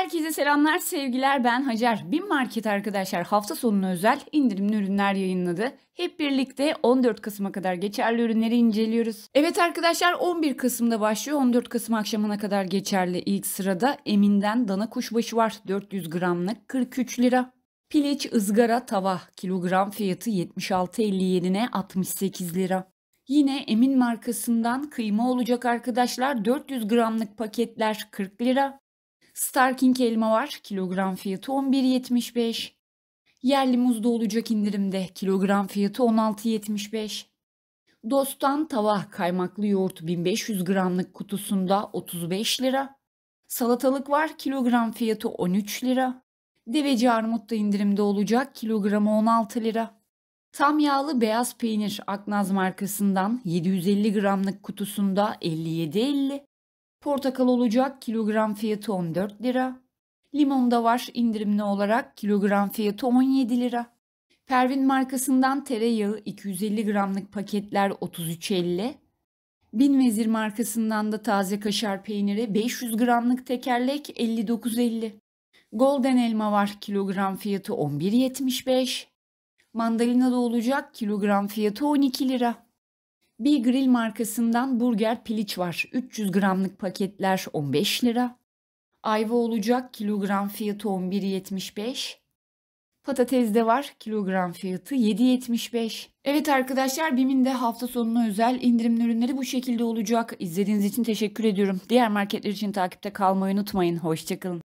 Herkese selamlar, sevgiler. Ben Hacer. Bin Market arkadaşlar hafta sonuna özel indirimli ürünler yayınladı. Hep birlikte 14 Kasım'a kadar geçerli ürünleri inceliyoruz. Evet arkadaşlar 11 Kasım'da başlıyor. 14 Kasım akşamına kadar geçerli ilk sırada Emin'den dana kuşbaşı var. 400 gramlık 43 lira. Piliç ızgara tava kilogram fiyatı 76.50 yerine 68 lira. Yine Emin markasından kıyma olacak arkadaşlar 400 gramlık paketler 40 lira. Starking elma var. Kilogram fiyatı 11.75. Yerli muzda olacak indirimde. Kilogram fiyatı 16.75. Dostan tava kaymaklı yoğurt 1500 gramlık kutusunda 35 lira. Salatalık var kilogram fiyatı 13 lira. Deveci armut da indirimde olacak kilogramı 16 lira. Tam yağlı beyaz peynir Aknaz markasından 750 gramlık kutusunda 57.50. Portakal olacak kilogram fiyatı 14 lira. Limon da var indirimli olarak kilogram fiyatı 17 lira. Pervin markasından tereyağı 250 gramlık paketler 33.50. Bin Vezir markasından da taze kaşar peyniri 500 gramlık tekerlek 59.50. Golden elma var kilogram fiyatı 11.75. Mandalina da olacak kilogram fiyatı 12 lira. Bir grill markasından burger piliç var. 300 gramlık paketler 15 lira. Ayva olacak kilogram fiyatı 11.75. Patates de var kilogram fiyatı 7.75. Evet arkadaşlar BİM'in de hafta sonuna özel indirimli ürünleri bu şekilde olacak. İzlediğiniz için teşekkür ediyorum. Diğer marketler için takipte kalmayı unutmayın. Hoşçakalın.